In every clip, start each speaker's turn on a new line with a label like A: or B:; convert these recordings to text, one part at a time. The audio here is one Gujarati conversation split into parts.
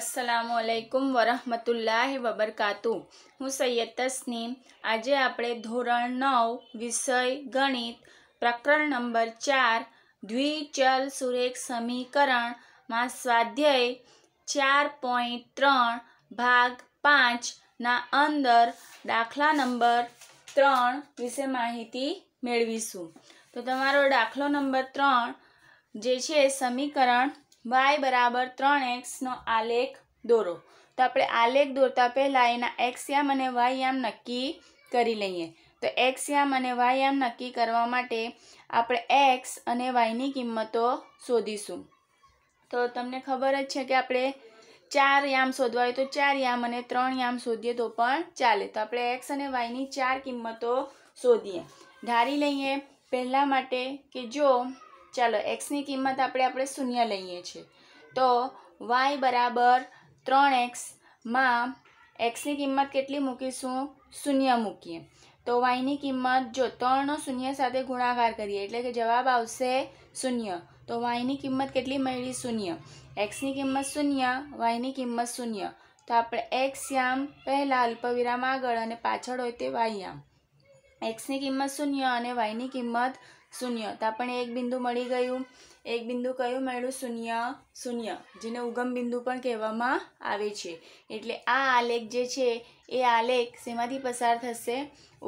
A: અસલામુઅલૈકુમ વરહમતુલ્લાહ વબરકાતુ હું સૈયદ તસનીમ આજે આપણે ધોરણ નવ વિષય ગણિત પ્રકરણ નંબર ચાર દ્વિચલ સુરેખ સમીકરણમાં સ્વાધ્યાય ચાર પોઈન્ટ ત્રણ ભાગ પાંચના અંદર દાખલા નંબર ત્રણ વિશે માહિતી મેળવીશું તો તમારો દાખલો નંબર ત્રણ જે છે સમીકરણ વાય બરાબર ત્રણ એક્સનો આલેખ દોરો તો આપણે આલેખ દોરતા પહેલાં એના એક્સ યામ અને વાય યામ નક્કી કરી લઈએ તો એક્સ યામ અને વાય યામ નક્કી કરવા માટે આપણે એક્સ અને વાયની કિંમતો શોધીશું તો તમને ખબર જ છે કે આપણે ચાર યામ શોધવા હોય તો ચાર યામ અને ત્રણ યામ શોધીએ તો પણ ચાલે તો આપણે એક્સ અને વાયની ચાર કિંમતો શોધીએ ધારી લઈએ પહેલાં માટે કે જો ચાલો એક્સની કિંમત આપણે આપણે શૂન્ય લઈએ છીએ તો વાય બરાબર ત્રણ એક્સમાં એક્સની કિંમત કેટલી મૂકીશું શૂન્ય મૂકીએ તો વાયની કિંમત જો ત્રણનો શૂન્ય સાથે ગુણાકાર કરીએ એટલે કે જવાબ આવશે શૂન્ય તો વાયની કિંમત કેટલી મળી શૂન્ય એક્સની કિંમત શૂન્ય વાયની કિંમત શૂન્ય તો આપણે એક્સ યામ પહેલાં અલ્પવિરામ આગળ અને પાછળ હોય તે વાય યામ એક્સની કિંમત શૂન્ય અને વાયની કિંમત શૂન્ય તો આપણને એક બિંદુ મળી ગયું એક બિંદુ કયું મળ્યું શૂન્ય શૂન્ય જેને ઉગમ બિંદુ પણ કહેવામાં આવે છે એટલે આ આલેખ જે છે એ આલેખ શેમાંથી પસાર થશે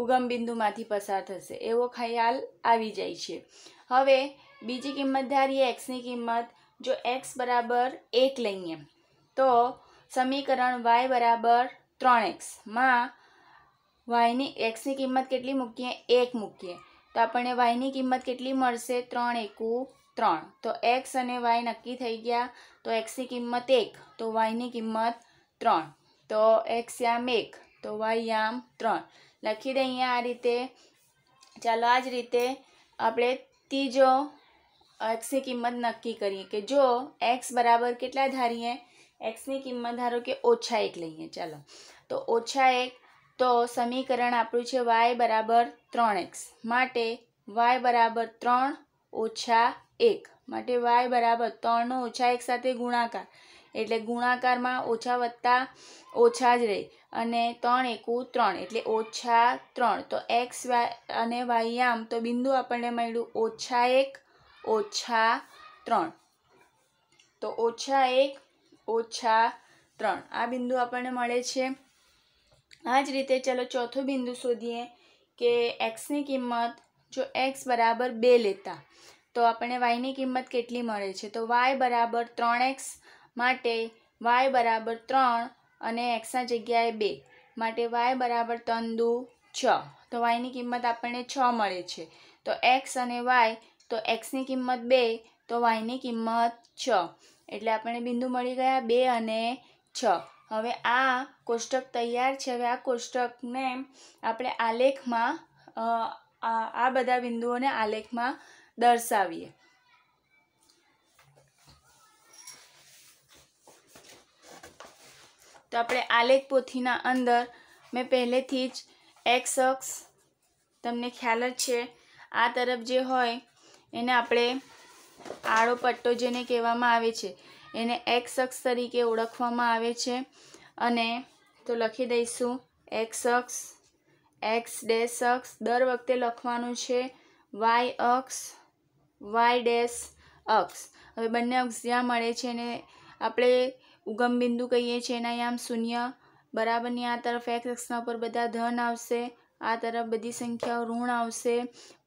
A: ઉગમ બિંદુમાંથી પસાર થશે એવો ખ્યાલ આવી જાય છે હવે બીજી કિંમત ધારીએ એક્સની કિંમત જો એક્સ બરાબર એક લઈએ તો સમીકરણ વાય બરાબર ત્રણ એક્સમાં વાયની એક્સની કિંમત કેટલી મૂકીએ એક મૂકીએ તો આપણે y ની કિંમત કેટલી મળશે 313 તો x અને y નક્કી થઈ ગયા તો x ની કિંમત 1 તો y ની કિંમત 3 તો x યામ 1 તો y યામ 3 લખી દે અહીં આ રીતે ચાલો આ જ રીતે આપણે તીજો x ની કિંમત નક્કી કરીએ કે જો x બરાબર કેટલા ધારીએ x ની કિંમત ધારો કે -1 લઈએ ચાલો તો -1 તો સમીકરણ આપણું છે વાય બરાબર ત્રણ એક્સ માટે વાય બરાબર ત્રણ ઓછા એક માટે વાય બરાબર ત્રણનો ઓછા એક સાથે ગુણાકાર એટલે ગુણાકારમાં ઓછા વત્તા ઓછા જ રહે અને ત્રણ એકું ત્રણ એટલે ઓછા ત્રણ તો એક્સ વાય અને વાય આમ તો બિંદુ આપણને મળ્યું ઓછા એક ઓછા ત્રણ તો ઓછા એક ઓછા ત્રણ આ બિંદુ આપણને મળે છે આ જ રીતે ચાલો ચોથું બિંદુ શોધીએ કે એક્સની કિંમત જો એક્સ બરાબર બે લેતા તો આપણે વાયની કિંમત કેટલી મળે છે તો વાય બરાબર ત્રણ એક્સ માટે વાય બરાબર ત્રણ અને એક્સના જગ્યાએ બે માટે વાય બરાબર ત્રણ દુ છ તો વાયની કિંમત આપણને છ મળે છે તો એક્સ અને વાય તો એક્સની કિંમત બે તો વાયની કિંમત છ એટલે આપણને બિંદુ મળી ગયા બે અને છ હવે આ કોષ્ટક તૈયાર છે હવે આ કોષ્ટકને આપણે આલેખમાં આ બધા બિંદુઓને આલેખમાં દર્શાવીએ તો આપણે આલેખ પોથીના અંદર મેં પહેલેથી જ એક્સ અક્ષ તમને ખ્યાલ જ છે આ તરફ જે હોય એને આપણે આડો પટ્ટો જેને કહેવામાં આવે છે એને એક્સ અક્ષ તરીકે ઓળખવામાં આવે છે અને તો લખી દઈશું એક્સ અક્ષ એક્સ ડેશ અક્ષ દર વખતે લખવાનું છે વાય અક્ષ વાય ડેસ અક્ષ હવે બંને અક્ષ જ્યાં મળે છે એને આપણે ઉગમ બિંદુ કહીએ છીએ એના યામ શૂન્ય બરાબરની આ તરફ એક્સ અક્ષના ઉપર બધા ધન આવશે આ તરફ બધી સંખ્યાઓ ઋણ આવશે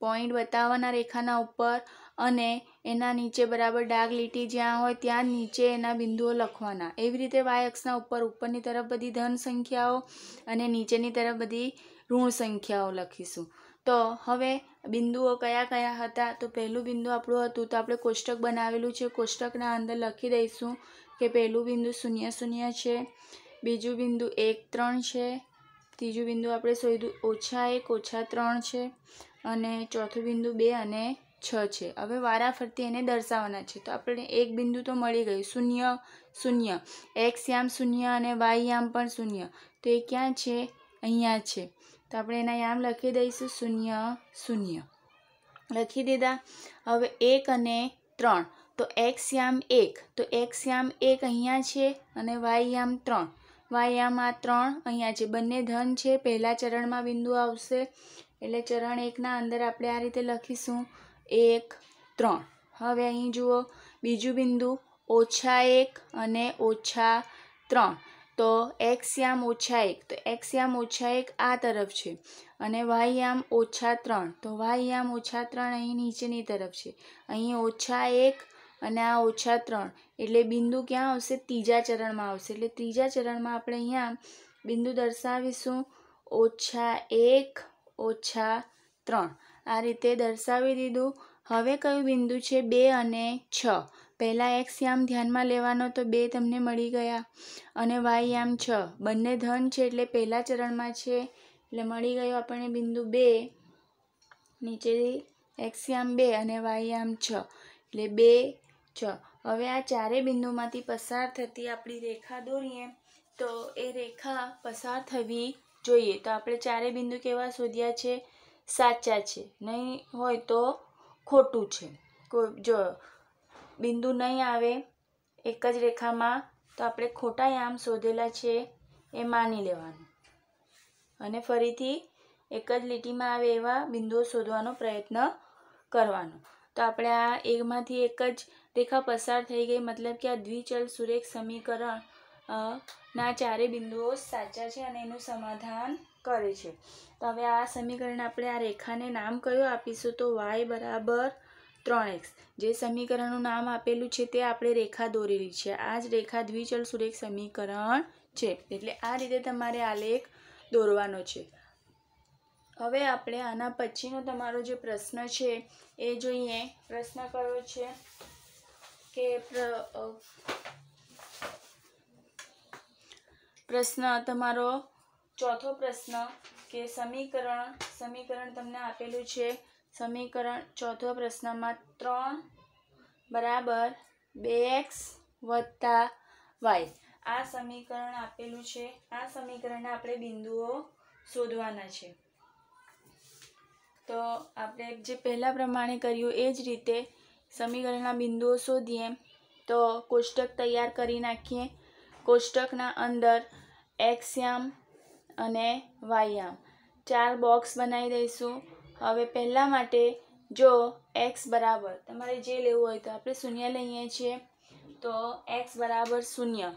A: પોઈન્ટ બતાવવાના રેખાના ઉપર અને એના નીચે બરાબર ડાઘ લીટી જ્યાં હોય ત્યાં નીચે એના બિંદુઓ લખવાના એવી રીતે વાય અક્ષના ઉપર ઉપરની તરફ બધી ધન સંખ્યાઓ અને નીચેની તરફ બધી ઋણ સંખ્યાઓ લખીશું તો હવે બિંદુઓ કયા કયા હતા તો પહેલું બિંદુ આપણું હતું તો આપણે કોષ્ટક બનાવેલું છે કોષ્ટકના અંદર લખી દઈશું કે પહેલું બિંદુ શૂન્ય શૂન્ય છે બીજું બિંદુ એક ત્રણ છે ત્રીજું બિંદુ આપણે શોધ્યું ઓછા એક ઓછા ત્રણ છે અને ચોથું બિંદુ બે અને છ છે હવે વારાફરતી એને દર્શાવવાના છે તો આપણે એક બિંદુ તો મળી ગયું શૂન્ય શૂન્ય એક્સ યામ શૂન્ય અને વાય યામ પણ શૂન્ય તો એ ક્યાં છે અહીંયા છે તો આપણે એના યામ લખી દઈશું શૂન્ય શૂન્ય લખી દીધા હવે એક અને ત્રણ તો એક્સ યામ એક તો એક્સ યામ એક અહીંયા છે અને વાય યામ ત્રણ વાય યામ આ ત્રણ અહીંયા છે બંને ધન છે પહેલાં ચરણમાં બિંદુ આવશે એટલે ચરણ એકના અંદર આપણે આ રીતે લખીશું એક ત્રણ હવે અહીં જુઓ બીજું બિંદુ ઓછા એક અને ઓછા ત્રણ તો એક્સ યામ ઓછા એક તો એક્સ યામ ઓછા એક આ તરફ છે અને વાય યામ ઓછા ત્રણ તો વાય યામ ઓછા ત્રણ અહીં નીચેની તરફ છે અહીં ઓછા એક અને આ ઓછા ત્રણ એટલે બિંદુ ક્યાં આવશે ત્રીજા ચરણમાં આવશે એટલે ત્રીજા ચરણમાં આપણે અહીંયા બિંદુ દર્શાવીશું ઓછા એક ઓછા ત્રણ આ રીતે દર્શાવી દીધું હવે કયું બિંદુ છે બે અને છ પહેલાં એક્સ યામ ધ્યાનમાં લેવાનો તો બે તમને મળી ગયા અને વાય યામ છ બંને ધન છે એટલે પહેલાં ચરણમાં છે એટલે મળી ગયો આપણને બિંદુ બે નીચે એક્સ યામ બે અને વાય યામ છ એટલે બે છ હવે આ ચારે બિંદુમાંથી પસાર થતી આપણી રેખા દોરીએ તો એ રેખા પસાર થવી જોઈએ તો આપણે ચારે બિંદુ કેવા શોધ્યા છે સાચા છે નહીં હોય તો ખોટું છે કોઈ જો બિંદુ નહીં આવે એક જ રેખામાં તો આપણે ખોટા યામ શોધેલા છે એ માની લેવાનું અને ફરીથી એક જ લીટીમાં આવે એવા બિંદુઓ શોધવાનો પ્રયત્ન કરવાનો તો આપણે આ એકમાંથી એક જ રેખા પસાર થઈ ગઈ મતલબ કે આ દ્વિચલ સુરેખ સમીકરણ ના ચારે બિંદુઓ સાચા છે અને એનું સમાધાન કરે છે તો હવે આ સમીકરણ આપણે આ રેખાને નામ કયું આપીશું તો વાય બરાબર ત્રણ એક્સ જે સમીકરણનું નામ આપેલું છે તે આપણે રેખા દોરેલી છે આ જ રેખા દ્વિચલ સુરેખ સમીકરણ છે એટલે આ રીતે તમારે આલેખ દોરવાનો છે હવે આપણે આના પછીનો તમારો જે પ્રશ્ન છે એ જોઈએ પ્રશ્ન કયો છે કે પ્રશ્ન તમારો ચોથો પ્રશ્ન કે સમીકરણ સમીકરણ તમને આપેલું છે સમીકરણ ચોથો પ્રશ્નમાં ત્રણ બરાબર બે એક્સ વત્તા વાય આ સમીકરણ આપેલું છે આ સમીકરણના આપણે બિંદુઓ શોધવાના છે તો આપણે જે પહેલાં પ્રમાણે કર્યું એ જ રીતે સમીકરણના બિંદુઓ શોધીએ તો કોષ્ટક તૈયાર કરી નાખીએ કોષ્ટકના અંદર એક્સ અને વાયામ ચાર બોક્સ બનાવી દઈશું હવે પહેલાં માટે જો એક્સ બરાબર તમારે જે લેવું હોય તો આપણે શૂન્ય લઈએ છીએ તો એક્સ બરાબર શૂન્ય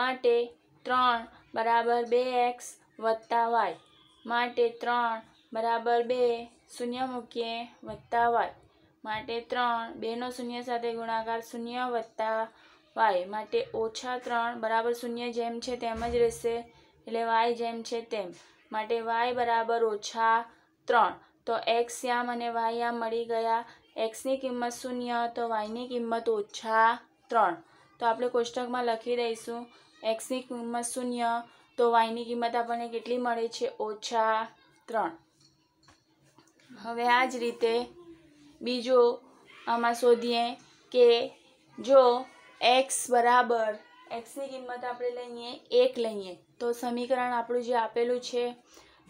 A: માટે ત્રણ બરાબર બે એક્સ વત્તા વાય માટે ત્રણ બરાબર બે શૂન્ય મૂકીએ વત્તા વાય માટે ત્રણ બેનો શૂન્ય સાથે ગુણાકાર શૂન્ય વત્તા વાય માટે ઓછા ત્રણ બરાબર શૂન્ય જેમ છે તેમ જ રહેશે એટલે વાય જેમ છે તેમ માટે વાય બરાબર ઓછા ત્રણ તો એક્સ યામ અને વાય યામ મળી ગયા એક્સની કિંમત શૂન્ય તો વાયની કિંમત ઓછા ત્રણ તો આપણે કોષ્ટકમાં લખી દઈશું એક્સની કિંમત શૂન્ય તો વાયની કિંમત આપણને કેટલી મળે છે ઓછા ત્રણ હવે આ જ રીતે બીજો આમાં શોધીએ કે જો એક્સ બરાબર એક્સની કિંમત આપણે લઈએ એક લઈએ તો સમીકરણ આપણું જે આપેલું છે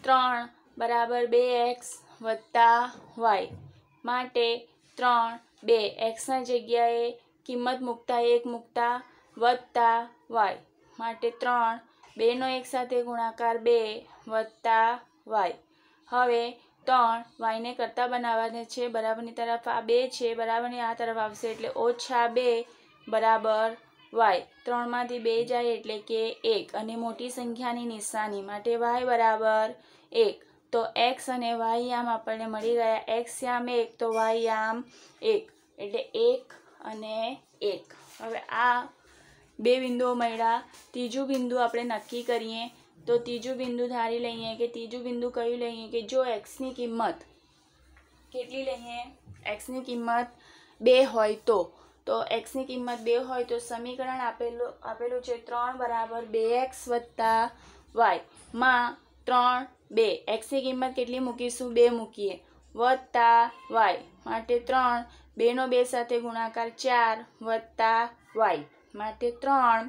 A: ત્રણ બરાબર બે એક્સ વત્તા વાય માટે ત્રણ બે એક્સના જગ્યાએ કિંમત મૂકતા એક મૂકતા વત્તા વાય માટે ત્રણ બેનો એક સાથે ગુણાકાર બે વત્તા વાય હવે ત્રણ વાયને કરતાં બનાવવાને છે બરાબરની તરફ આ બે છે બરાબરની આ તરફ આવશે એટલે ઓછા બે બરાબર વાય ત્રણમાંથી બે જાય એટલે કે એક અને મોટી સંખ્યાની નિશાની માટે વાય બરાબર એક તો એક્સ અને વાય યામ આપણને મળી ગયા એક્સ યામ એક તો વાય યામ એક એટલે એક અને એક હવે આ બે બિંદુઓ મળ્યા ત્રીજું બિંદુ આપણે નક્કી કરીએ તો ત્રીજું બિંદુ ધારી લઈએ કે ત્રીજું બિંદુ કયું લઈએ કે જો એક્સની કિંમત કેટલી લઈએ એક્સની કિંમત બે હોય તો તો એક્સની કિંમત બે હોય તો સમીકરણ આપેલું આપેલું છે ત્રણ બરાબર બે એક્સ વત્તા વાય માં ત્રણ બે એક્સની કિંમત કેટલી મૂકીશું બે મૂકીએ વત્તા વાય માટે ત્રણ બેનો બે સાથે ગુણાકાર ચાર વત્તા વાય માટે ત્રણ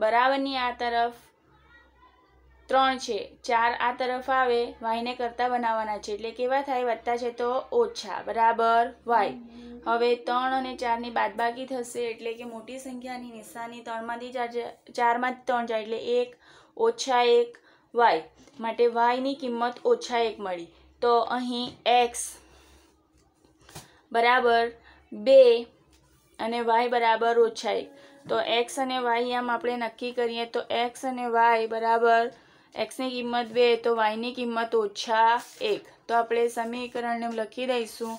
A: બરાબરની આ તરફ ત્રણ છે ચાર આ તરફ આવે વાયને કરતાં બનાવવાના છે એટલે કેવા થાય વધતા છે તો ઓછા બરાબર વાય હવે ત્રણ અને ચારની બાદબાકી થશે એટલે કે મોટી સંખ્યાની નિશાની ત્રણમાંથી ચાર ચારમાં જ ત્રણ જાય એટલે એક ઓછા એક વાય માટે વાયની કિંમત ઓછા એક મળી તો અહીં એક્સ બરાબર બે અને વાય બરાબર ઓછા એક તો એક્સ અને વાય આમ આપણે નક્કી કરીએ તો એક્સ અને વાય બરાબર x ની કિંમત 2 તો y ની કિંમત -1 તો આપણે સમીકરણ ને લખી દઈશું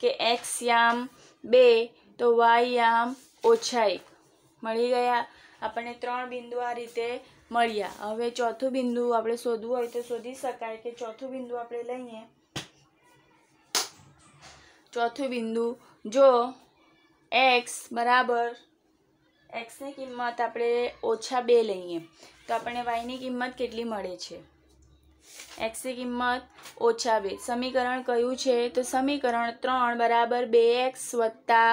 A: કે x = 2 તો y = -1 મળી ગયા આપણને ત્રણ બિંદુ આ રીતે મળ્યા હવે ચોથું બિંદુ આપણે શોધવું હોય તો શોધી શકાય કે ચોથું બિંદુ આપણે લઈઈએ ચોથું બિંદુ જો x = x ની કિંમત આપણે -2 લઈઈએ તો આપણને વાયની કિંમત કેટલી મળે છે એક્સની કિંમત ઓછા બે સમીકરણ કયું છે તો સમીકરણ ત્રણ બરાબર બે એક્સ વત્તા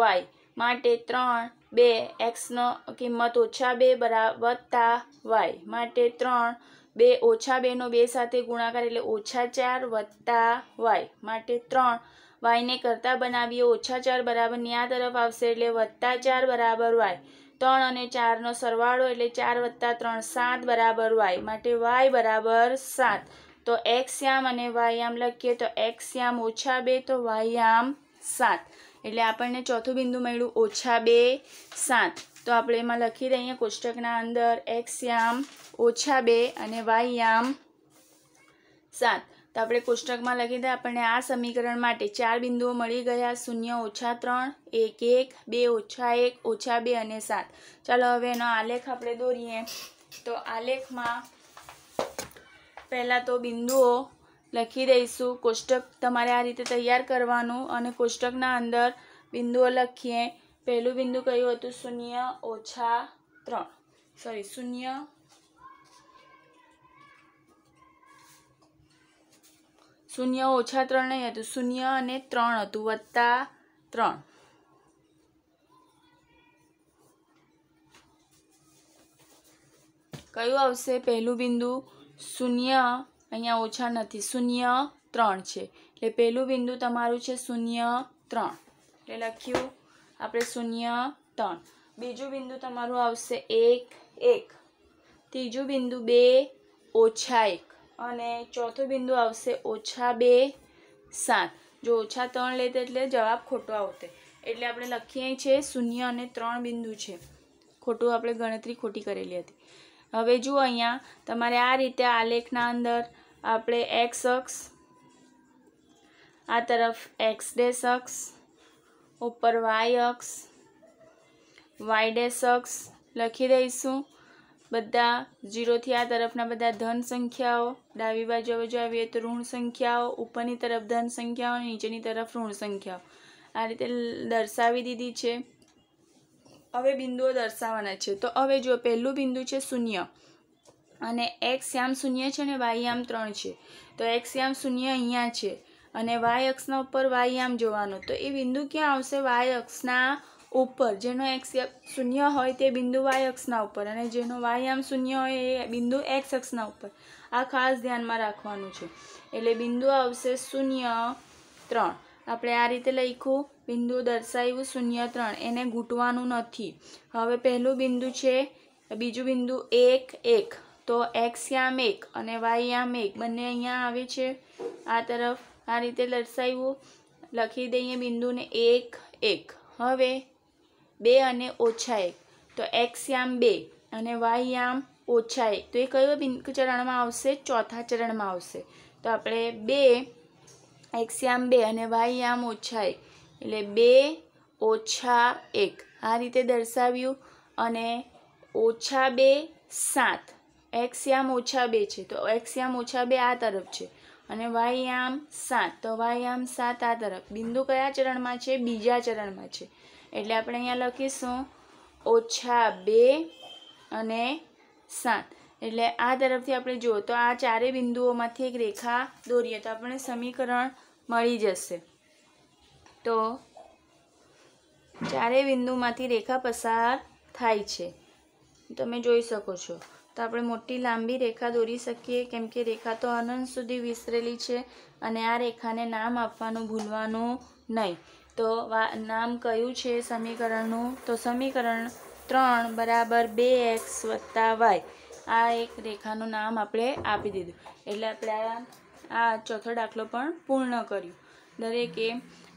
A: વાય માટે ત્રણ બે એક્સનો કિંમત ઓછા બે બરાબર વત્તા વાય માટે ત્રણ બે ઓછા બેનો બે સાથે ગુણાકાર એટલે ઓછા ચાર વત્તા વાય માટે ત્રણ વાયને કરતાં બનાવીએ ઓછા ચાર બરાબર ન્યા તરફ આવશે એટલે વત્તા ચાર બરાબર વાય ત્રણ અને ચારનો સરવાળો એટલે ચાર વત્તા ત્રણ સાત બરાબર વાય માટે વાય બરાબર સાત તો એક્સયામ અને વાયામ લખીએ તો એક્સયામ ઓછા બે તો વાયામ સાત એટલે આપણને ચોથું બિંદુ મળ્યું ઓછા બે સાત તો આપણે એમાં લખી દઈએ કોષ્ટકના અંદર એક્સયામ ઓછા બે અને વાયામ સાત તો આપણે કોષ્ટકમાં લખી દે આપણને આ સમીકરણ માટે ચાર બિંદુઓ મળી ગયા શૂન્ય ઓછા ત્રણ એક એક બે ઓછા એક ઓછા બે અને સાત ચાલો હવે એનો આલેખ આપણે દોરીએ તો આલેખમાં પહેલાં તો બિંદુઓ લખી દઈશું કોષ્ટક તમારે આ રીતે તૈયાર કરવાનું અને કોષ્ટકના અંદર બિંદુઓ લખીએ પહેલું બિંદુ કયું હતું શૂન્ય ઓછા ત્રણ સોરી શૂન્ય શૂન્ય ઓછા ત્રણ નહીં હતું શૂન્ય અને ત્રણ હતું વત્તા ત્રણ કયું આવશે પહેલું બિંદુ શૂન્ય અહીંયા ઓછા નથી શૂન્ય ત્રણ છે એટલે પહેલું બિંદુ તમારું છે શૂન્ય ત્રણ એટલે લખ્યું આપણે શૂન્ય ત્રણ બીજું બિંદુ તમારું આવશે એક એક ત્રીજું બિંદુ બે ઓછા એક અને ચોથો બિંદુ આવશે ઓછા બે સાત જો ઓછા ત્રણ લેત એટલે જવાબ ખોટો આવતે એટલે આપણે લખીએ છીએ શૂન્ય અને ત્રણ બિંદુ છે ખોટું આપણે ગણતરી ખોટી કરેલી હતી હવે જુઓ અહીંયા તમારે આ રીતે આલેખના અંદર આપણે એક્સ અક્ષ આ તરફ એક્સ ડેસ અક્ષ ઉપર વાય અક્ષ વાય ડેસ અક્ષ લખી દઈશું બધા ઝીરોથી આ તરફના બધા ધન સંખ્યાઓ ડાબી બાજુ હવે જો આવીએ તો ઋણ સંખ્યાઓ ઉપરની તરફ ધન સંખ્યાઓ અને નીચેની તરફ ઋણ સંખ્યાઓ આ રીતે દર્શાવી દીધી છે હવે બિંદુઓ દર્શાવવાના છે તો હવે જો પહેલું બિંદુ છે શૂન્ય અને એક્સ યામ શૂન્ય છે અને વાય આમ ત્રણ છે તો એક્સ યામ શૂન્ય અહીંયા છે અને વાય અક્ષના ઉપર વાય આમ જોવાનું તો એ બિંદુ ક્યાં આવશે વાય અક્ષના ઉપર જેનો એક્સ શૂન્ય હોય તે બિંદુ વાય અક્ષના ઉપર અને જેનો વાય આમ શૂન્ય હોય એ બિંદુ એક્સ અક્ષના ઉપર આ ખાસ ધ્યાનમાં રાખવાનું છે એટલે બિંદુ આવશે શૂન્ય ત્રણ આપણે આ રીતે લખ્યું બિંદુ દર્શાવ્યું શૂન્ય ત્રણ એને ગૂંટવાનું નથી હવે પહેલું બિંદુ છે બીજું બિંદુ એક એક તો એક્સ યામ એક અને વાય યામ એક બંને અહીંયા આવે છે આ તરફ આ રીતે દર્શાવ્યું લખી દઈએ બિંદુને એક એક હવે બે અને ઓછા એક તો એક્સ યામ બે અને વાય યામ ઓછા એક તો એ કયો બિન ચરણમાં આવશે ચોથા ચરણમાં આવશે તો આપણે બે એક્સ યામ બે અને વાય યામ ઓછા એક એટલે બે ઓછા એક આ રીતે દર્શાવ્યું અને ઓછા બે સાત એક્સ યામ ઓછા બે છે તો એક્સ યામ ઓછા બે આ તરફ છે અને વાય યામ સાત તો વાય યામ સાત આ તરફ બિંદુ કયા ચરણમાં છે બીજા ચરણમાં છે એટલે આપણે અહીંયા લખીશું ઓછા બે અને સાત એટલે આ તરફથી આપણે જો તો આ ચારે બિંદુઓમાંથી એક રેખા દોરીએ તો આપણને સમીકરણ મળી જશે તો ચારેય બિંદુમાંથી રેખા પસાર થાય છે તમે જોઈ શકો છો તો આપણે મોટી લાંબી રેખા દોરી શકીએ કેમ કે રેખા તો અનંત સુધી વિસરેલી છે અને આ રેખાને નામ આપવાનું ભૂલવાનું નહીં તો નામ કયું છે સમીકરણનું તો સમીકરણ ત્રણ બરાબર બે એક્સ વત્તા વાય આ એક રેખાનું નામ આપણે આપી દીધું એટલે આપણે આ ચોથો દાખલો પણ પૂર્ણ કર્યો દરેકે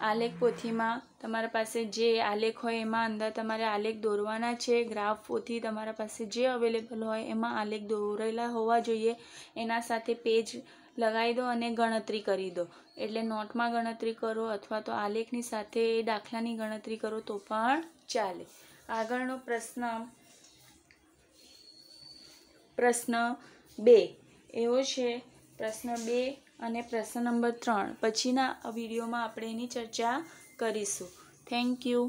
A: આલેખ પોથીમાં તમારા પાસે જે આલેખ હોય એમાં અંદર તમારે આલેખ દોરવાના છે ગ્રાફ પોથી તમારા પાસે જે અવેલેબલ હોય એમાં આલેખ દોરેલા હોવા જોઈએ એના સાથે પેજ લગાવી દો અને ગણતરી કરી દો એટલે નોટમાં ગણતરી કરો અથવા તો આલેખની સાથે દાખલાની ગણતરી કરો તો પણ ચાલે આગળનો પ્રશ્ન પ્રશ્ન બે એવો છે પ્રશ્ન બે અને પ્રશ્ન નંબર ત્રણ પછીના વિડીયોમાં આપણે એની ચર્ચા કરીશું થેન્ક યુ